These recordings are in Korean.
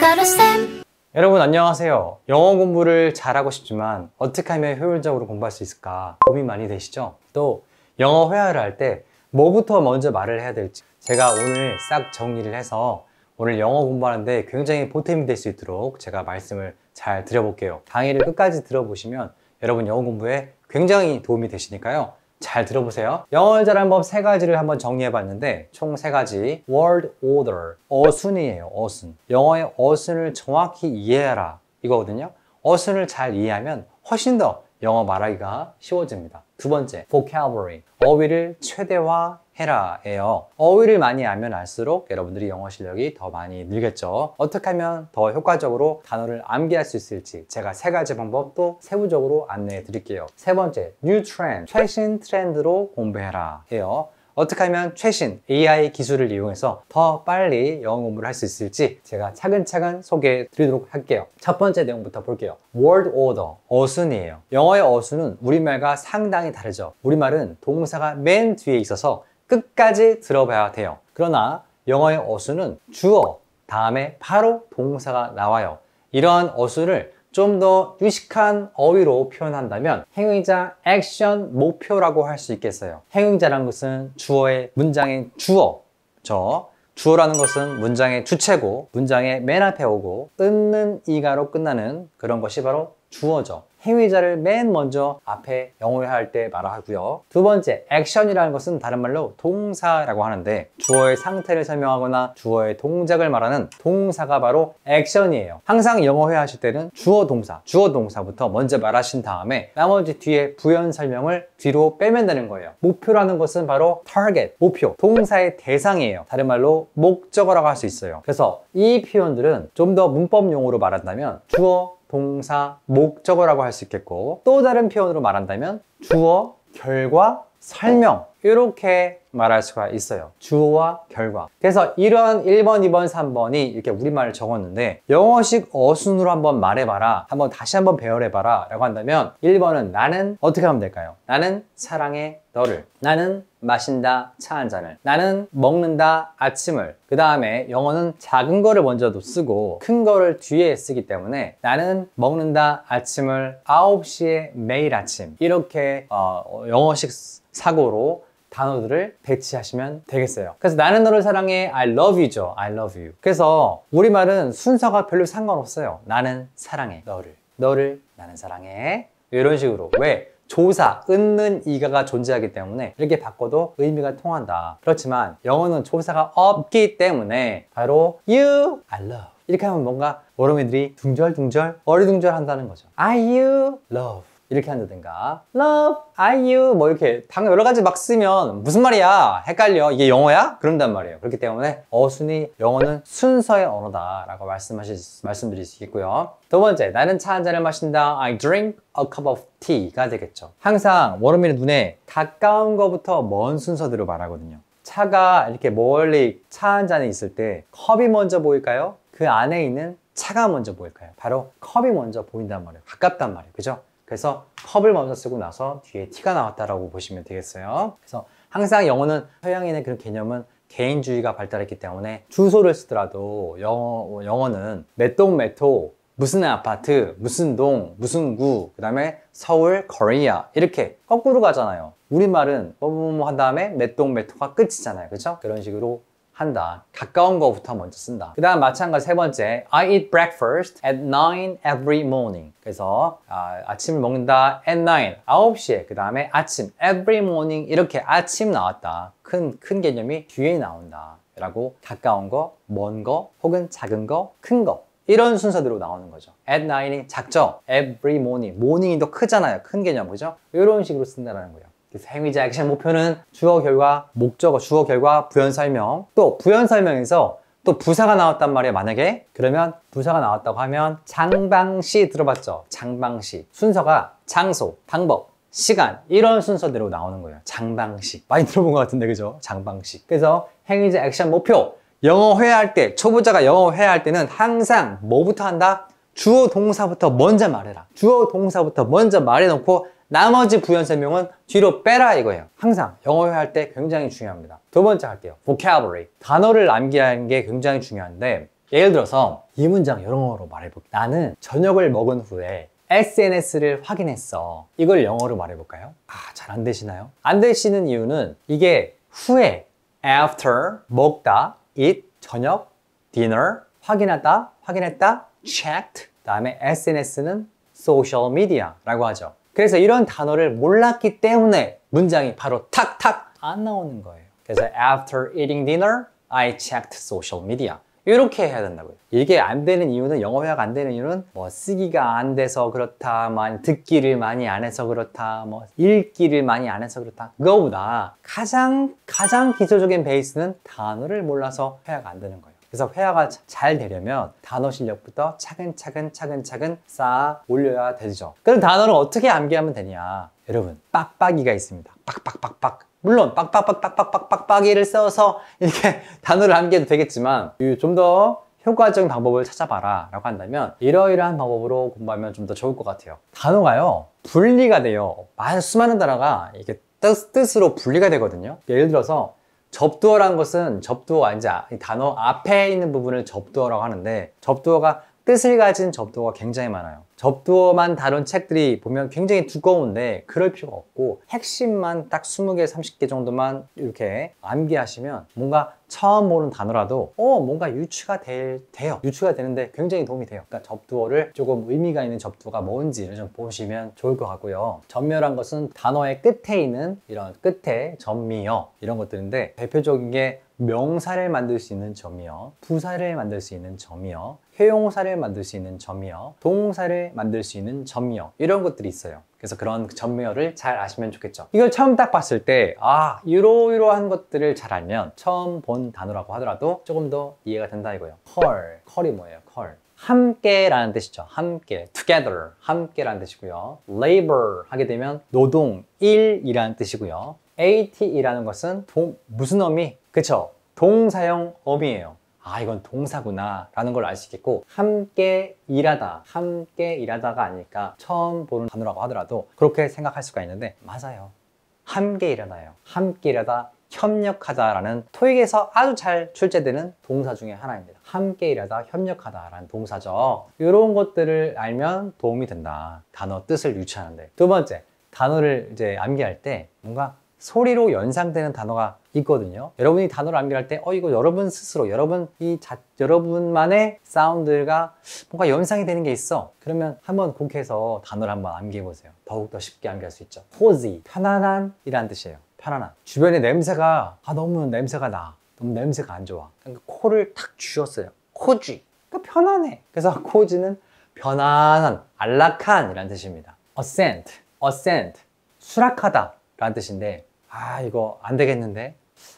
가루쌤 여러분 안녕하세요 영어 공부를 잘하고 싶지만 어떻게 하면 효율적으로 공부할 수 있을까 고민 많이 되시죠? 또 영어 회화를 할 때 뭐부터 먼저 말을 해야 될지 제가 오늘 싹 정리를 해서 오늘 영어 공부하는데 굉장히 보탬이 될 수 있도록 제가 말씀을 잘 드려볼게요 강의를 끝까지 들어보시면 여러분 영어 공부에 굉장히 도움이 되시니까요 잘 들어보세요. 영어를 잘하는 법 세 가지를 한번 정리해봤는데 총 세 가지 word order, 어순이에요. 어순. 영어의 어순을 정확히 이해해라 이거거든요. 어순을 잘 이해하면 훨씬 더 영어 말하기가 쉬워집니다. 두 번째, vocabulary, 어휘를 최대화 해라예요. 어휘를 많이 하면 알수록 여러분들이 영어 실력이 더 많이 늘겠죠. 어떻게 하면 더 효과적으로 단어를 암기할 수 있을지 제가 세 가지 방법 도 세부적으로 안내해 드릴게요. 세 번째, new trend, 최신 트렌드로 공부해라 해요. 어떻게 하면 최신 AI 기술을 이용해서 더 빨리 영어 공부를 할 수 있을지 제가 차근차근 소개해 드리도록 할게요. 첫 번째 내용부터 볼게요. word order, 어순이에요. 영어의 어순은 우리말과 상당히 다르죠. 우리말은 동사가 맨 뒤에 있어서 끝까지 들어봐야 돼요. 그러나 영어의 어수는 주어 다음에 바로 동사가 나와요. 이러한 어수를 좀 더 유식한 어휘로 표현한다면 행위자, 액션, 목표라고 할 수 있겠어요. 행위자란 것은 주어의 문장의 주어, 저 주어라는 것은 문장의 주체고 문장의 맨 앞에 오고 은는 이가로 끝나는 그런 것이 바로 주어죠. 행위자를 맨 먼저 앞에 영어할 때 말하고요. 두 번째, 액션이라는 것은 다른 말로 동사라고 하는데 주어의 상태를 설명하거나 주어의 동작을 말하는 동사가 바로 액션이에요. 항상 영어 회화하실 때는 주어 동사, 주어 동사부터 먼저 말하신 다음에 나머지 뒤에 부연 설명을 뒤로 빼면 되는 거예요. 목표라는 것은 바로 target, 목표, 동사의 대상이에요. 다른 말로 목적어라고 할 수 있어요. 그래서 이 표현들은 좀 더 문법 용으로 말한다면 주어, 동사, 목적어라고 할 수 있겠고 또 다른 표현으로 말한다면 주어, 결과, 설명 이렇게 말할 수가 있어요 주어와 결과 그래서 이런 1번, 2번, 3번이 이렇게 우리말을 적었는데 영어식 어순으로 한번 말해봐라 한번 다시 한번 배열해봐라 라고 한다면 1번은 나는 어떻게 하면 될까요? 나는 사랑해 너를 나는 마신다 차 한 잔을 나는 먹는다 아침을 그 다음에 영어는 작은 거를 먼저도 쓰고 큰 거를 뒤에 쓰기 때문에 나는 먹는다 아침을 9시에 매일 아침 이렇게 어, 영어식 사고로 단어들을 배치하시면 되겠어요 그래서 나는 너를 사랑해 I love you죠 I love you 그래서 우리말은 순서가 별로 상관없어요 나는 사랑해 너를 너를 나는 사랑해 이런 식으로 왜? 조사, 끊는 이가가 존재하기 때문에 이렇게 바꿔도 의미가 통한다. 그렇지만 영어는 조사가 없기 때문에 바로 you, I love 이렇게 하면 뭔가 어른분들이 둥절둥절 어리둥절한다는 거죠. I you love 이렇게 한다든가 love, I, you 뭐 이렇게 방금 여러 가지 막 쓰면 무슨 말이야 헷갈려 이게 영어야? 그런단 말이에요 그렇기 때문에 어순이 영어는 순서의 언어다 라고 말씀하실, 말씀드릴 수 있고요 두 번째 나는 차 한 잔을 마신다 I drink a cup of tea가 되겠죠 항상 워너민의 눈에 가까운 거부터 먼 순서대로 말하거든요 차가 이렇게 멀리 차 한 잔에 있을 때 컵이 먼저 보일까요? 그 안에 있는 차가 먼저 보일까요? 바로 컵이 먼저 보인단 말이에요. 가깝단 말이에요. 그죠? 그래서 컵을 먼저 쓰고 나서 뒤에 티가 나왔다라고 보시면 되겠어요. 그래서 항상 영어는 서양인의 그런 개념은 개인주의가 발달했기 때문에 주소를 쓰더라도 영어, 영어는 몇동 몇호 무슨 아파트, 무슨 동, 무슨 구, 그 다음에 서울, 코리아 이렇게 거꾸로 가잖아요. 우리말은 뭐뭐뭐 한 다음에 몇 동, 몇 호가 끝이잖아요. 그렇죠? 그런 식으로 한다. 가까운 거부터 먼저 쓴다. 그 다음 마찬가지 세 번째 I eat breakfast at 9 every morning. 그래서 아, 침을 먹는다 at 9, 9시에 그 다음에 아침 every morning 이렇게 아침 나왔다. 큰, 큰 개념이 뒤에 나온다. 라고 가까운 거, 먼 거, 혹은 작은 거, 큰 거. 이런 순서대로 나오는 거죠. at 9이 작죠? every morning. morning이 더 크잖아요. 큰 개념, 그죠? 이런 식으로 쓴다는 거예요. 행위자 그 액션 목표는 주어 결과, 목적어 주어 결과, 부연 설명 또 부연 설명에서 또 부사가 나왔단 말이에요 만약에 그러면 부사가 나왔다고 하면 장방시 들어봤죠? 장방시 순서가 장소, 방법, 시간 이런 순서대로 나오는 거예요 장방식 많이 들어본 것 같은데 그죠? 장방식 그래서 행위자 액션 목표 영어 회화할 때 초보자가 영어 회화할 때는 항상 뭐부터 한다? 주어 동사부터 먼저 말해라 주어 동사부터 먼저 말해놓고 나머지 부연 설명은 뒤로 빼라 이거예요 항상 영어 회화할 때 굉장히 중요합니다 두 번째 할게요 vocabulary 단어를 암기하는 게 굉장히 중요한데 예를 들어서 이 문장 영어로 말해볼게 나는 저녁을 먹은 후에 SNS를 확인했어 이걸 영어로 말해볼까요? 아, 잘 안 되시나요? 안 되시는 이유는 이게 후에 after, 먹다, eat, 저녁, dinner, 확인하다, 확인했다, checked 그 다음에 SNS는 social media라고 하죠 그래서 이런 단어를 몰랐기 때문에 문장이 바로 탁탁 안 나오는 거예요. 그래서 after eating dinner, I checked social media. 이렇게 해야 된다고요. 이게 안 되는 이유는 영어 회화가 안 되는 이유는 뭐 쓰기가 안 돼서 그렇다, 듣기를 많이 안 해서 그렇다, 뭐 읽기를 많이 안 해서 그렇다. 그거보다 가장 가장 기초적인 베이스는 단어를 몰라서 회화가 안 되는 거예요. 그래서 회화가 잘 되려면 단어 실력부터 차근차근 차근차근 쌓아 올려야 되죠. 그럼 단어를 어떻게 암기하면 되냐? 여러분, 빡빡이가 있습니다. 빡빡빡빡. 물론 빡빡빡빡빡빡빡빡이를 써서 이렇게 단어를 암기해도 되겠지만 좀 더 효과적인 방법을 찾아봐라 라고 한다면 이러이러한 방법으로 공부하면 좀 더 좋을 것 같아요 단어가요 분리가 돼요 수많은 단어가 이게 렇 뜻, 뜻으로 분리가 되거든요 예를 들어서 접두어란 것은 접두어가 아, 이 단어 앞에 있는 부분을 접두어라고 하는데 접두어가 뜻을 가진 접두어가 굉장히 많아요. 접두어만 다룬 책들이 보면 굉장히 두꺼운데 그럴 필요가 없고 핵심만 딱 20개, 30개 정도만 이렇게 암기하시면 뭔가 처음 보는 단어라도 어 뭔가 유추가 될, 돼요 유추가 되는데 굉장히 도움이 돼요 그러니까 접두어를 조금 의미가 있는 접두가 어 뭔지를 좀 보시면 좋을 것 같고요 전멸한 것은 단어의 끝에 있는 이런 끝에 전미어 이런 것들인데 대표적인 게 명사를 만들 수 있는 점이요 부사를 만들 수 있는 점이요 회용사를 만들 수 있는 점이요 동사를 만들 수 있는 점이요 이런 것들이 있어요 그래서 그런 점묘를 잘 아시면 좋겠죠 이걸 처음 딱 봤을 때 아 이러이러한 것들을 잘 알면 처음 본 단어라고 하더라도 조금 더 이해가 된다 이거예요 컬, 컬이 뭐예요 컬 함께라는 뜻이죠. 함께, together, 함께라는 뜻이고요. labor 하게 되면 노동, 일이라는 뜻이고요. at이라는 것은 동, 무슨 어미? 그쵸? 동사형 어미예요. 아 이건 동사구나 라는 걸 알 수 있겠고 함께 일하다 함께 일하다가 아닐까 처음 보는 단어라고 하더라도 그렇게 생각할 수가 있는데 맞아요 함께 일하나요 함께 일하다 협력하다 라는 토익에서 아주 잘 출제되는 동사 중에 하나입니다 함께 일하다 협력하다 라는 동사죠 이런 것들을 알면 도움이 된다 단어 뜻을 유추하는데 두 번째 단어를 이제 암기할 때 뭔가 소리로 연상되는 단어가 있거든요. 여러분이 단어를 암기할 때, 어, 이거 여러분 스스로, 여러분, 이 자, 여러분만의 사운드가 뭔가 연상이 되는 게 있어. 그러면 한번 곡해서 단어를 한번 암기해보세요. 더욱더 쉽게 암기할 수 있죠. cozy, 편안한 이란 뜻이에요. 편안한. 주변에 냄새가, 아, 너무 냄새가 나. 너무 냄새가 안 좋아. 그러니까 코를 탁 쥐었어요. 코쥐. 그러니까 편안해. 그래서 코지는 편안한, 안락한 이란 뜻입니다. ascend, ascend, 수락하다 라는 뜻인데 아 이거 안 되겠는데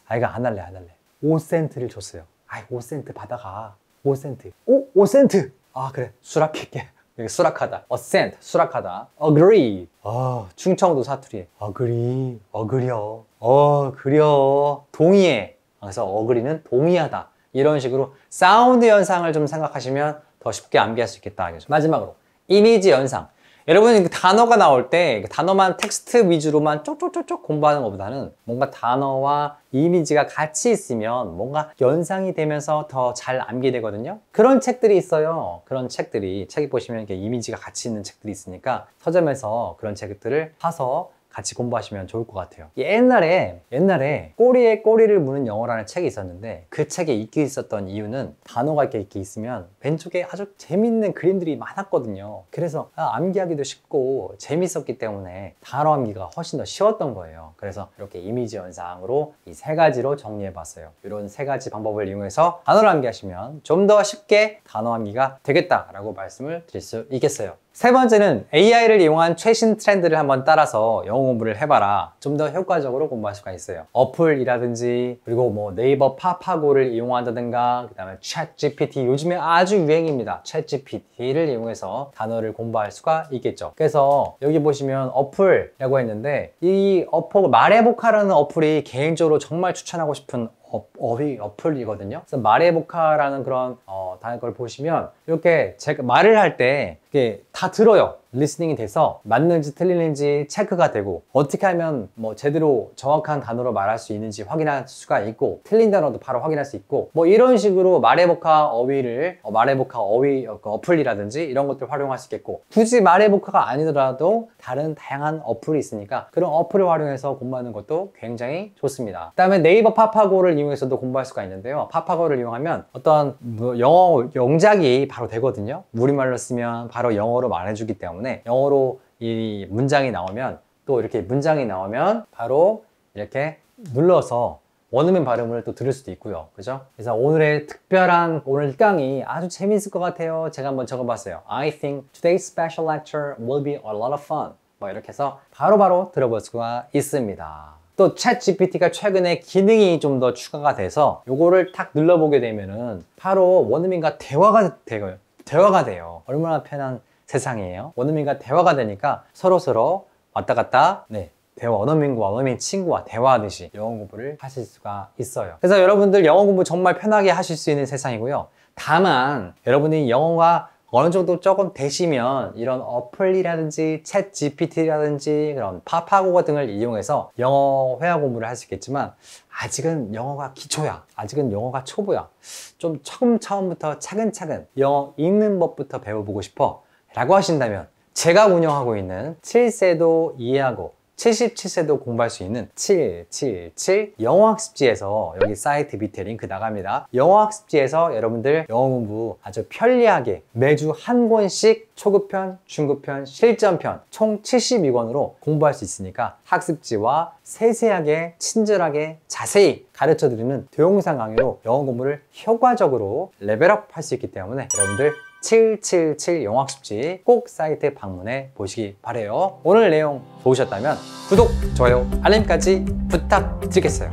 아 이거 안 할래 안 할래 5센트를 줬어요 아 5센트 받아가 5센트 오 5센트 아 그래 수락할게 여기 수락하다 assent 어, 수락하다 agree 아 충청도 사투리 agree a g r 어 그려 동의해 아, 그래서 어그리는 동의하다 이런 식으로 사운드 현상을좀 생각하시면 더 쉽게 암기할 수 있겠다 마지막으로 이미지 현상 여러분 그 단어가 나올 때 그 단어만 텍스트 위주로만 쪽쪽쪽쪽 공부하는 것보다는 뭔가 단어와 이미지가 같이 있으면 뭔가 연상이 되면서 더 잘 암기 되거든요 그런 책들이 있어요 그런 책들이 책에 보시면 이렇게 이미지가 같이 있는 책들이 있으니까 서점에서 그런 책들을 사서 같이 공부하시면 좋을 것 같아요 옛날에 옛날에 꼬리에 꼬리를 무는 영어라는 책이 있었는데 그 책에 읽기 있었던 이유는 단어가 이렇게, 이렇게 있으면 왼쪽에 아주 재밌는 그림들이 많았거든요 그래서 아, 암기하기도 쉽고 재밌었기 때문에 단어 암기가 훨씬 더 쉬웠던 거예요 그래서 이렇게 이미지 연상으로 이 세 가지로 정리해 봤어요 이런 세 가지 방법을 이용해서 단어를 암기하시면 좀 더 쉽게 단어 암기가 되겠다라고 말씀을 드릴 수 있겠어요 세 번째는 AI를 이용한 최신 트렌드를 한번 따라서 영어 공부를 해봐라 좀 더 효과적으로 공부할 수가 있어요 어플이라든지 그리고 뭐 네이버 파파고를 이용한다든가 그 다음에 c h a t GPT 요즘에 아주 유행입니다 c h a t GPT를 이용해서 단어를 공부할 수가 있겠죠 그래서 여기 보시면 어플이라고 했는데 이 어플 말해보카라는 어플이 개인적으로 정말 추천하고 싶은 어, 휘 어플이거든요. 그래서 말해보카라는 그런 어, 단어를 보시면 이렇게 제가 말을 할 때 이게 다 들어요. 리스닝이 돼서 맞는지 틀리는지 체크가 되고 어떻게 하면 뭐 제대로 정확한 단어로 말할 수 있는지 확인할 수가 있고 틀린 단어도 바로 확인할 수 있고 뭐 이런 식으로 말해보카 어휘를 어, 말해보카 어휘 어, 그 어플이라든지 이런 것들 활용할 수 있겠고 굳이 말해보카가 아니더라도 다른 다양한 어플이 있으니까 그런 어플을 활용해서 공부하는 것도 굉장히 좋습니다 그 다음에 네이버 파파고를 이용해서도 공부할 수가 있는데요 파파고를 이용하면 어떤 뭐 영어 영작이 바로 되거든요 우리말로 쓰면 바로 영어로 말해주기 때문에 때문에 영어로 이 문장이 나오면 또 이렇게 문장이 나오면 바로 이렇게 눌러서 원음인 발음을 또 들을 수도 있고요 그죠? 그래서 오늘의 특별한 오늘 강의 아주 재미있을 것 같아요 제가 한번 적어봤어요 I think today's special lecture will be a lot of fun 뭐 이렇게 해서 바로바로 바로 들어볼 수가 있습니다 또 챗GPT가 최근에 기능이 좀 더 추가가 돼서 요거를 탁 눌러보게 되면은 바로 원음인과 대화가 돼요 대화가 돼요 얼마나 편한 세상이에요. 원어민과 대화가 되니까 서로서로 왔다 갔다 네, 대화 원어민과 원어민 친구와 대화하듯이 영어 공부를 하실 수가 있어요 그래서 여러분들 영어 공부 정말 편하게 하실 수 있는 세상이고요 다만 여러분이 영어가 어느 정도 조금 되시면 이런 어플이라든지 챗 GPT라든지 그런 파파고가 등을 이용해서 영어 회화 공부를 할 수 있겠지만 아직은 영어가 기초야 아직은 영어가 초보야 좀 처음 처음부터 차근차근 영어 읽는 법부터 배워보고 싶어 라고 하신다면 제가 운영하고 있는 7세도 이해하고 77세도 공부할 수 있는 777 영어학습지에서 여기 사이트 밑에 링크 나갑니다. 영어학습지에서 여러분들 영어 공부 아주 편리하게 매주 한 권씩 초급편, 중급편, 실전편 총 72권으로 공부할 수 있으니까 학습지와 세세하게, 친절하게, 자세히 가르쳐드리는 동영상 강의로 영어 공부를 효과적으로 레벨업 할 수 있기 때문에 여러분들 777 영학습지 꼭 사이트 방문해 보시기 바래요 오늘 내용 보셨다면 구독, 좋아요, 알림까지 부탁드리겠어요